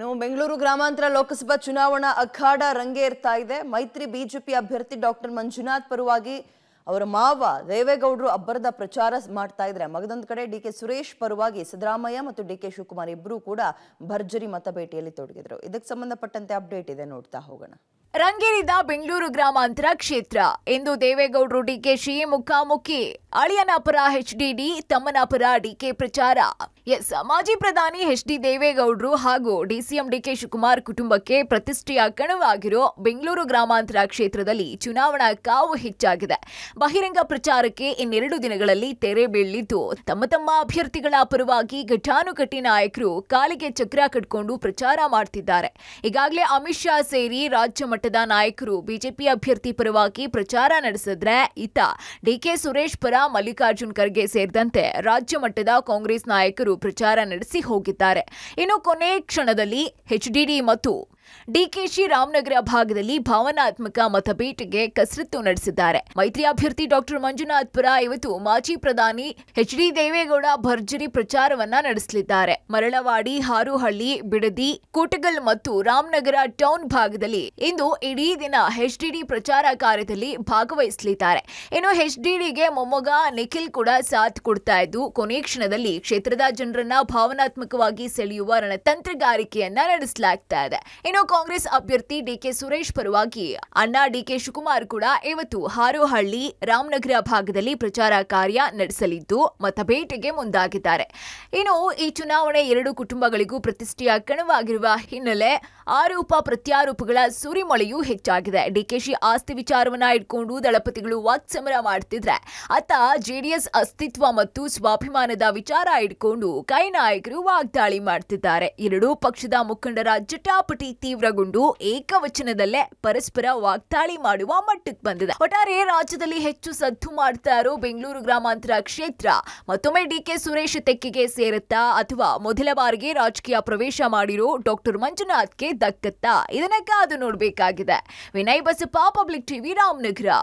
ಇನ್ನು ಬೆಂಗಳೂರು ಗ್ರಾಮಾಂತರ ಲೋಕಸಭಾ ಚುನಾವಣಾ ಅಖಾಡ ರಂಗೇ ಇರ್ತಾ ಇದೆ ಮೈತ್ರಿ ಬಿಜೆಪಿ ಅಭ್ಯರ್ಥಿ ಡಾಕ್ಟರ್ ಮಂಜುನಾಥ್ ಪರವಾಗಿ ಅವರ ಮಾವ ದೇವೇಗೌಡರು ಅಬ್ಬರದ ಪ್ರಚಾರ ಮಾಡ್ತಾ ಇದ್ರೆ ಮಗದೊಂದು ಕಡೆ ಡಿ ಕೆ ಸುರೇಶ್ ಪರವಾಗಿ ಸಿದ್ದರಾಮಯ್ಯ ಮತ್ತು ಡಿ ಕೆ ಶಿವಕುಮಾರ್ ಇಬ್ಬರೂ ಕೂಡ ಭರ್ಜರಿ ಭೇಟಿಯಲ್ಲಿ ತೊಡಗಿದ್ರು ಇದಕ್ಕೆ ಸಂಬಂಧಪಟ್ಟಂತೆ ಅಪ್ಡೇಟ್ ಇದೆ ನೋಡ್ತಾ ಹೋಗೋಣ ರಂಗೇರಿದ ಬೆಂಗಳೂರು ಗ್ರಾಮಾಂತರ ಕ್ಷೇತ್ರ ಎಂದು ದೇವೇಗೌಡರು ಡಿಕೆಶಿ ಮುಖಾಮುಖಿ ಅಳಿಯನಪುರ ಎಚ್ ಡಿ ಡಿಕೆ ಪ್ರಚಾರ ಎಸ್ ಮಾಜಿ ಪ್ರಧಾನಿ ಎಚ್ ಡಿ ದೇವೇಗೌಡರು ಹಾಗೂ ಡಿಸಿಎಂ ಡಿಕೆ ಶಿವಕುಮಾರ್ ಕುಟುಂಬಕ್ಕೆ ಪ್ರತಿಷ್ಠೆಯ ಕಣವಾಗಿರೋ ಬೆಂಗಳೂರು ಗ್ರಾಮಾಂತರ ಕ್ಷೇತ್ರದಲ್ಲಿ ಚುನಾವಣಾ ಕಾವು ಹೆಚ್ಚಾಗಿದೆ ಬಹಿರಂಗ ಪ್ರಚಾರಕ್ಕೆ ಇನ್ನೆರಡು ದಿನಗಳಲ್ಲಿ ತೆರೆ ಬೀಳಲಿದ್ದು ತಮ್ಮ ತಮ್ಮ ಅಭ್ಯರ್ಥಿಗಳ ಪರವಾಗಿ ಘಟಾನುಘಟಿ ನಾಯಕರು ಕಾಲಿಗೆ ಚಕ್ರ ಕಟ್ಕೊಂಡು ಪ್ರಚಾರ ಮಾಡ್ತಿದ್ದಾರೆ ಈಗಾಗಲೇ ಅಮಿತ್ ಶಾ ಸೇರಿ ರಾಜ್ಯ ಮಟ್ಟದ ನಾಯಕರು ಬಿಜೆಪಿ ಅಭ್ಯರ್ಥಿ ಪರವಾಗಿ ಪ್ರಚಾರ ನಡೆಸಿದ್ರೆ ಇತ್ತ ಡಿಕೆ ಸುರೇಶ್ ಪರ ಮಲ್ಲಿಕಾರ್ಜುನ್ ಖರ್ಗೆ ಸೇರಿದಂತೆ ರಾಜ್ಯ ಮಟ್ಟದ ಕಾಂಗ್ರೆಸ್ ನಾಯಕರು ಪ್ರಚಾರ ನಡೆಸಿ ಹೋಗಿದ್ದಾರೆ ಇನ್ನು ಕೊನೆ ಕ್ಷಣದಲ್ಲಿ ಎಚ್ಡಿಡಿ ಮತ್ತು ಡಿಕೆಶಿ ರಾಮನಗರ ಭಾಗದಲ್ಲಿ ಭಾವನಾತ್ಮಕ ಮತಪೇಟೆಗೆ ಕಸರತ್ತು ನಡೆಸಿದ್ದಾರೆ ಮೈತ್ರಿ ಅಭ್ಯರ್ಥಿ ಡಾಕ್ಟರ್ ಮಂಜುನಾಥ್ ಪುರ ಇವತ್ತು ಮಾಜಿ ಪ್ರಧಾನಿ ಎಚ್ ಡಿ ದೇವೇಗೌಡ ಭರ್ಜರಿ ಪ್ರಚಾರವನ್ನ ನಡೆಸಲಿದ್ದಾರೆ ಮರಳವಾಡಿ ಹಾರುಹಳ್ಳಿ ಬಿಡದಿ ಕೋಟಗಲ್ ಮತ್ತು ರಾಮನಗರ ಟೌನ್ ಭಾಗದಲ್ಲಿ ಇಂದು ಇಡೀ ದಿನ ಡಿಡಿ ಪ್ರಚಾರ ಕಾರ್ಯದಲ್ಲಿ ಭಾಗವಹಿಸಲಿದ್ದಾರೆ ಇನ್ನು ಡಿಡಿಗೆ ಮೊಮ್ಮಗ ನಿಖಿಲ್ ಕೂಡ ಸಾಥ್ ಕೊಡ್ತಾ ಇದ್ದು ಕೊನೆ ಕ್ಷಣದಲ್ಲಿ ಕ್ಷೇತ್ರದ ಜನರನ್ನ ಭಾವನಾತ್ಮಕವಾಗಿ ಸೆಳೆಯುವ ರಣತಂತ್ರಗಾರಿಕೆಯನ್ನ ನಡೆಸಲಾಗ್ತಾ ಇದೆ ಇನ್ನು ಕಾಂಗ್ರೆಸ್ ಅಭ್ಯರ್ಥಿ ಡಿಕೆ ಸುರೇಶ್ ಪರವಾಗಿ ಅಣ್ಣ ಡಿಕೆ ಶಿವಕುಮಾರ್ ಕೂಡ ಇವತ್ತು ಹಾರೋಹಳ್ಳಿ ರಾಮನಗರ ಭಾಗದಲ್ಲಿ ಪ್ರಚಾರ ಕಾರ್ಯ ನಡೆಸಲಿದ್ದು ಮತಭೇಟೆಗೆ ಮುಂದಾಗಿದ್ದಾರೆ ಇನ್ನು ಈ ಚುನಾವಣೆ ಎರಡು ಕುಟುಂಬಗಳಿಗೂ ಪ್ರತಿಷ್ಠೆಯ ಕಣವಾಗಿರುವ ಹಿನ್ನೆಲೆ ಆರೋಪ ಪ್ರತ್ಯಾರೋಪಗಳ ಸುರಿಮಳೆಯೂ ಹೆಚ್ಚಾಗಿದೆ ಡಿಕೆಶಿ ಆಸ್ತಿ ವಿಚಾರವನ್ನ ಇಟ್ಕೊಂಡು ದಳಪತಿಗಳು ವಾಕ್ಸಮರ ಮಾಡ್ತಿದ್ರೆ ಅತ್ತ ಜೆಡಿಎಸ್ ಅಸ್ತಿತ್ವ ಮತ್ತು ಸ್ವಾಭಿಮಾನದ ವಿಚಾರ ಇಟ್ಕೊಂಡು ಕೈ ನಾಯಕರು ವಾಗ್ದಾಳಿ ಮಾಡುತ್ತಿದ್ದಾರೆ ಎರಡೂ ಪಕ್ಷದ ಮುಖಂಡರ ಜಟಾಪಟಿ ತೀವ್ರಗೊಂಡು ಏಕವಚನದಲ್ಲೇ ಪರಸ್ಪರ ವಾಗ್ದಾಳಿ ಮಾಡುವ ಮಟ್ಟಕ್ಕೆ ಬಂದಿದೆ ಒಟ್ಟಾರೆ ರಾಜ್ಯದಲ್ಲಿ ಹೆಚ್ಚು ಸದ್ದು ಮಾಡ್ತಾ ಇರೋ ಬೆಂಗಳೂರು ಗ್ರಾಮಾಂತರ ಕ್ಷೇತ್ರ ಮತ್ತೊಮ್ಮೆ ಡಿ ಕೆ ಸುರೇಶ್ ತೆಕ್ಕಿಗೆ ಸೇರುತ್ತಾ ಅಥವಾ ಮೊದಲ ಬಾರಿಗೆ ರಾಜಕೀಯ ಪ್ರವೇಶ ಮಾಡಿರೋ ಡಾಕ್ಟರ್ ಮಂಜುನಾಥ್ಗೆ ದಕ್ಕತ್ತಾ ಇದನ್ನ ಕಾದು ನೋಡಬೇಕಾಗಿದೆ ವಿನಯ್ ಬಸಪ್ಪ ಪಬ್ಲಿಕ್ ಟಿವಿ ರಾಮನಗರ